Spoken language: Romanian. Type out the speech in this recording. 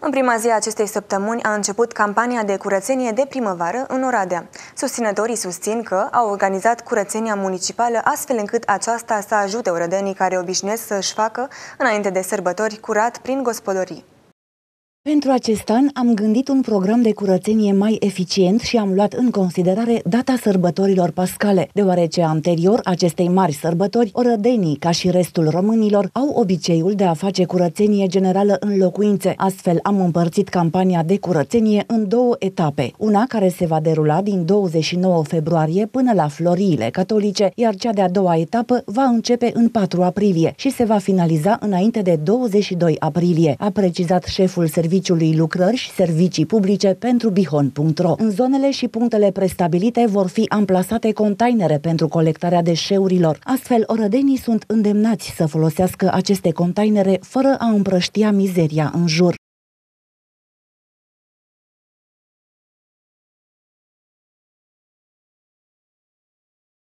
În prima zi a acestei săptămâni a început campania de curățenie de primăvară în Oradea. Susținătorii susțin că au organizat curățenia municipală astfel încât aceasta să ajute orădenii care obișnuiesc să își facă, înainte de sărbători, curat prin gospodării. Pentru acest an am gândit un program de curățenie mai eficient și am luat în considerare data sărbătorilor pascale, deoarece anterior acestei mari sărbători, orădenii, ca și restul românilor, au obiceiul de a face curățenie generală în locuințe. Astfel am împărțit campania de curățenie în două etape, una care se va derula din 29 februarie până la Floriile Catolice, iar cea de-a doua etapă va începe în 4 aprilie și se va finaliza înainte de 22 aprilie, a precizat șeful serviciului Serviciului Lucrări și Servicii Publice pentru bihon.ro. În zonele și punctele prestabilite vor fi amplasate containere pentru colectarea deșeurilor. Astfel, orădenii sunt îndemnați să folosească aceste containere fără a împrăștia mizeria în jur.